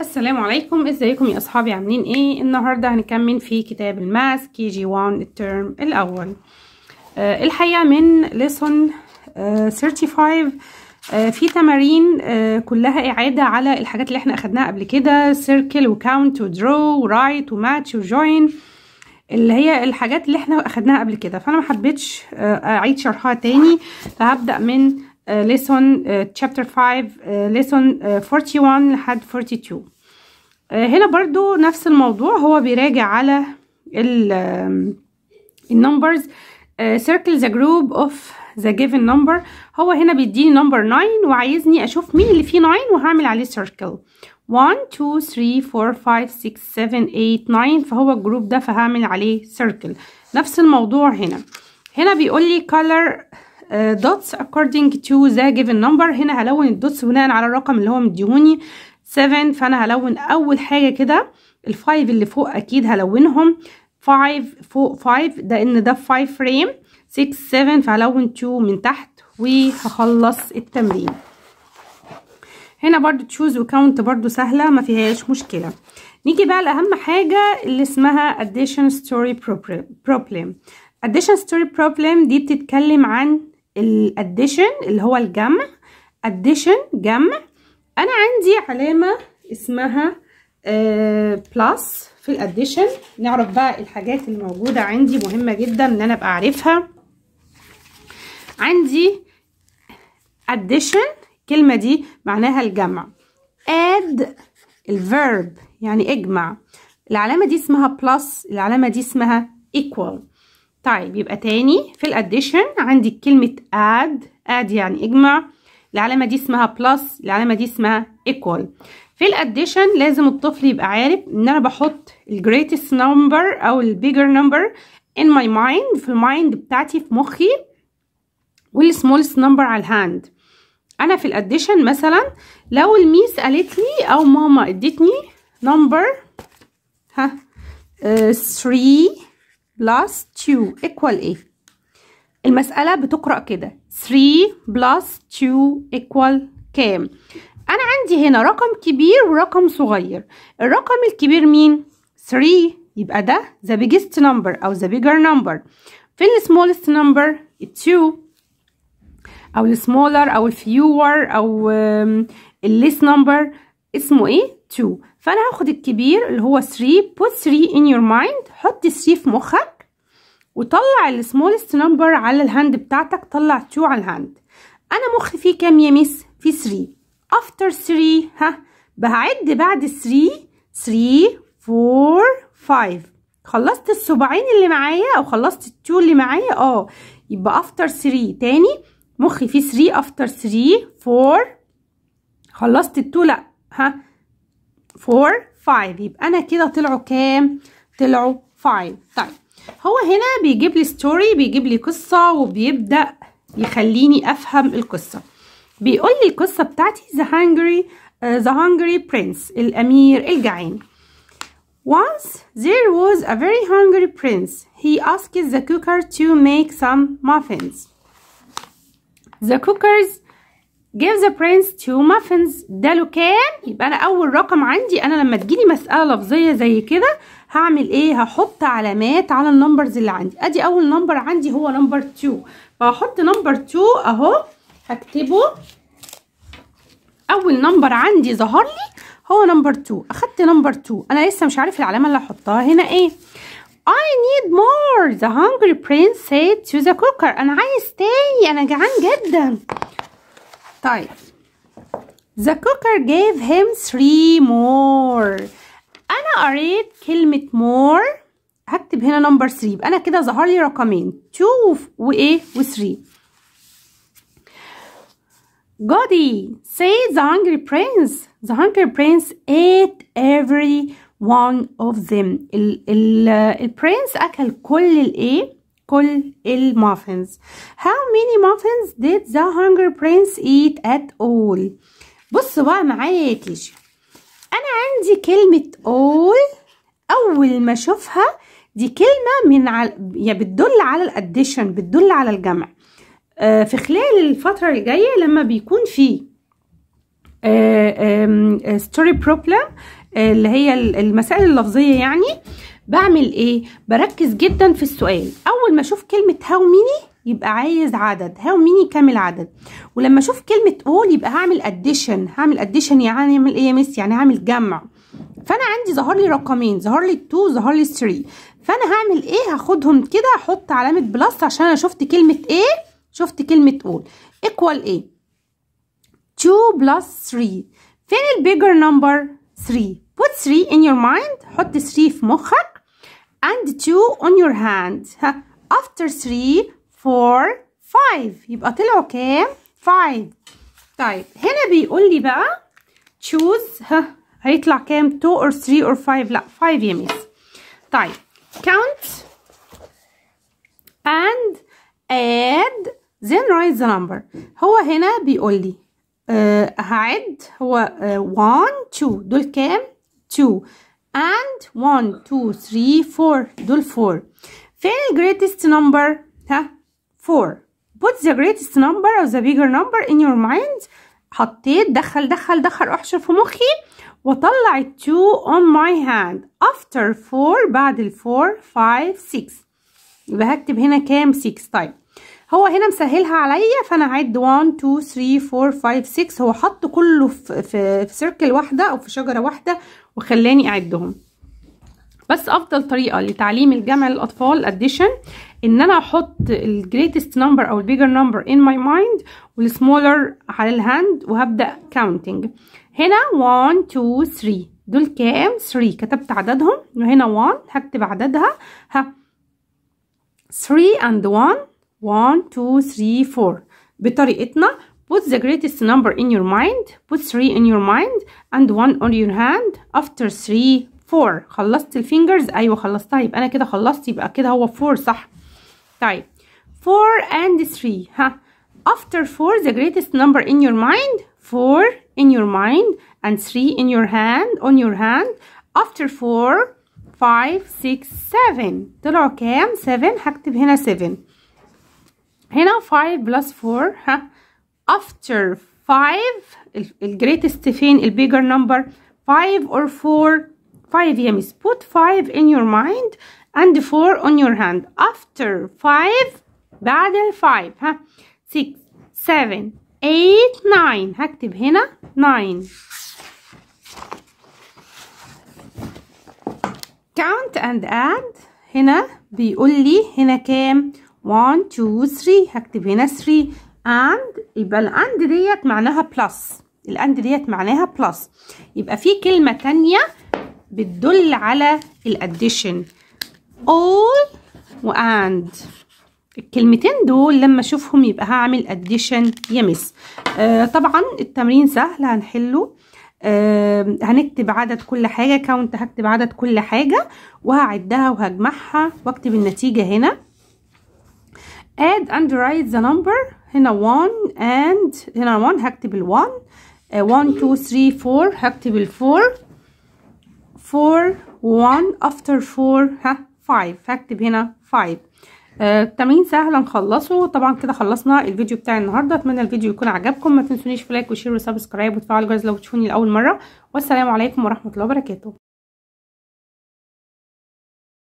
السلام عليكم ازيكم يا اصحابي عاملين ايه النهارده هنكمل في كتاب الماس كي جي 1 الترم الاول آه الحقيقه من ليسون آه 35 آه في تمارين آه كلها اعاده على الحاجات اللي احنا اخدناها قبل كده سيركل وكاونت ودرو ورايت وماتش وجوين اللي هي الحاجات اللي احنا اخدناها قبل كده فانا ما حبيتش آه اعيد شرحها تاني فهبدا من ليسون تشابتر 5 ليسون 41 لحد 42 آه، هنا برضو نفس الموضوع هو بيراجع على النمبرز آه، circle the group of the given number هو هنا بيديني number 9 وعايزني اشوف مين اللي فيه 9 وهعمل عليه circle 1 2 3 4 5 6 7 8 9 فهو الجروب ده فهعمل عليه circle نفس الموضوع هنا هنا بيقول لي color دوتس اكوردنج تو ذا جيفن نمبر هنا هلون الدوتس بناء على الرقم اللي هو مديهوني 7 فانا هلون اول حاجه كده ال5 اللي فوق اكيد هلونهم 5 فوق 5 ده ان ده 5 فريم 6 7 فهلون 2 من تحت وهخلص التمرين هنا برضو تشوز وكاونت برضو سهله ما فيهاش مشكله نيجي بقى لاهم حاجه اللي اسمها اديشن ستوري بروبلم اديشن ستوري بروبلم دي بتتكلم عن الاديشن اللي هو الجمع اديشن جمع انا عندي علامه اسمها بلس آه، في الاديشن نعرف بقى الحاجات الموجوده عندي مهمه جدا ان انا ابقى عارفها عندي اديشن الكلمه دي معناها الجمع اد الفيرب يعني اجمع العلامه دي اسمها بلس العلامه دي اسمها ايكوال طيب يبقى تاني في الاديشن عندي كلمه اد اد يعني اجمع العلامه دي اسمها بلس العلامه دي اسمها ايكوال في الاديشن لازم الطفل يبقى عارف ان انا بحط الجريتست نمبر او البيجر نمبر ان ماي مايند في المايند بتاعتي في مخي والسمولست نمبر على الهاند انا في الاديشن مثلا لو الميس قالت لي او ماما ادتني نمبر ها 3 آه، plus 2 equal ايه المسألة بتقرأ كده 3 plus 2 equal كام أنا عندي هنا رقم كبير ورقم صغير الرقم الكبير مين 3 يبقى ده the biggest number أو the bigger number في smallest number 2 أو smaller أو fewer أو less number اسمه ايه 2 فانا هاخد الكبير اللي هو 3 put 3 in your mind حط 3 في مخك وطلع السمولست نمبر على الهاند بتاعتك طلع 2 على الهاند انا مخي فيه كام يا ميس في 3 after 3 ها بعد بعد 3 3 4 5 خلصت السبعين اللي معايا او خلصت التو اللي معايا اه يبقى افتر 3 تاني مخي فيه 3 افتر 3 4 خلصت التو لا ها 4 5 يبقى انا كده طلعوا كام طلعوا 5 طيب هو هنا بيجيب لي ستوري بيجيب لي قصه وبيبدا يخليني افهم القصه بيقول لي القصه بتاعتي ذا هانجري ذا هانجري برنس الامير الجعان Once there was a very hungry prince. He asked the cooker to make some muffins. The cookers give the prince two muffins ده له كام يبقى انا اول رقم عندي انا لما تجيلي مساله لفظيه زي كده هعمل ايه هحط علامات على النمبرز اللي عندي ادي اول نمبر عندي هو نمبر 2 فهحط نمبر 2 اهو هكتبه اول نمبر عندي ظهر لي هو نمبر 2 اخدت نمبر 2 انا لسه مش عارف العلامه اللي هحطها هنا ايه I need more the hungry prince said to the cooker انا عايز تاني انا جعان جدا طيب The cooker gave him three more أنا قريت كلمة more هكتب هنا number 3 أنا كده ظهر لي رقمين 2 وإيه و3 Goody say the hungry prince the hungry prince ate every one of them ال ال البرنس أكل كل الإيه كل المافنز how many muffins did the hunger prince eat at all بصوا بقى معايا يا تيجي انا عندي كلمه all اول ما اشوفها دي كلمه من على يعني بتدل على الاديشن بتدل على الجمع آه في خلال الفتره الجايه لما بيكون في ستوري آه، بروبلم آه، آه، اللي هي المسائل اللفظيه يعني بعمل ايه بركز جدا في السؤال اول ما اشوف كلمه هاو ميني يبقى عايز عدد هاو ميني كام العدد ولما اشوف كلمه اول يبقى هعمل اديشن هعمل اديشن يعني اعمل ايه يا ميس يعني هعمل جمع فانا عندي ظهر لي رقمين ظهر لي 2 ظهر لي 3 فانا هعمل ايه هاخدهم كده احط علامه بلس عشان انا شفت كلمه ايه شفت كلمه اول ايكوال ايه 2 بلس 3 فين البيجر نمبر 3 put 3 in your mind حط 3 في مخك and two on your hand after three four five يبقى طلعوا okay? five طيب هنا بيقول لي بقى choose هيطلع كام two or three or five لا five يا ميس count and add then write the number هو هنا بيقول لي هعد uh, هو uh, one two دول كام two and 1, 2, 3, 4 دول 4 فين greatest number ها 4 put the greatest number or the bigger number in your mind حطيت دخل دخل دخل احشر في مخي وطلع 2 on my hand after 4 بعد ال 4 5 6 يبقى هكتب هنا كام 6 طيب هو هنا مسهلها عليا فانا هعد 1 2 3 4 5 6 هو حط كله في في, في سيركل واحده او في شجره واحده وخلاني اعدهم بس افضل طريقه لتعليم الجمع للاطفال اديشن ان انا احط الجريتست نمبر او البيجر نمبر ان ماي مايند والسمولر على الهاند وهبدا كاونتنج هنا 1 2 3 دول كام 3 كتبت عددهم وهنا 1 هكتب عددها ها 3 and 1 1 2 3 4 بطريقتنا put the greatest number in your mind put 3 in your mind and 1 on your hand after 3 4 خلصت الفينجرز ايوه خلصتها يبقى انا كده خلصت يبقى كده هو 4 صح طيب 4 and 3 ها after 4 the greatest number in your mind 4 in your mind and 3 in your hand on your hand after 4 5 6 7 طلعوا كام 7 هكتب هنا 7 هنا 5 بلس 4 ها after 5 الجريتست فين البيجر نمبر 5 or 4 5 يا مس put 5 in your mind and 4 on your hand after 5 بعد ال 5 ها 6 7 8 9 هكتب هنا 9 count and add هنا بيقول لي هنا كام 1 2 3 هكتب هنا 3 and يبقى الاند ديت معناها بلس الاند ديت معناها بلس يبقى في كلمه تانية بتدل على الاديشن all واند الكلمتين دول لما اشوفهم يبقى هعمل اديشن يمس آه طبعا التمرين سهل هنحله هنكتب عدد كل حاجة كاونت هكتب عدد كل حاجة وهعدها وهجمعها واكتب النتيجة هنا add and write the number هنا 1 and هنا 1 هكتب ال 1 1 2 3 4 هكتب ال 4 4 1 after 4 ها 5 هكتب هنا 5 التمرين آه، سهل نخلصه طبعا كده خلصنا الفيديو بتاع النهارده اتمنى الفيديو يكون عجبكم ما تنسونيش في لايك وشير وسبسكرايب وتفعلوا الجرس لو تشوفوني لاول مره والسلام عليكم ورحمه الله وبركاته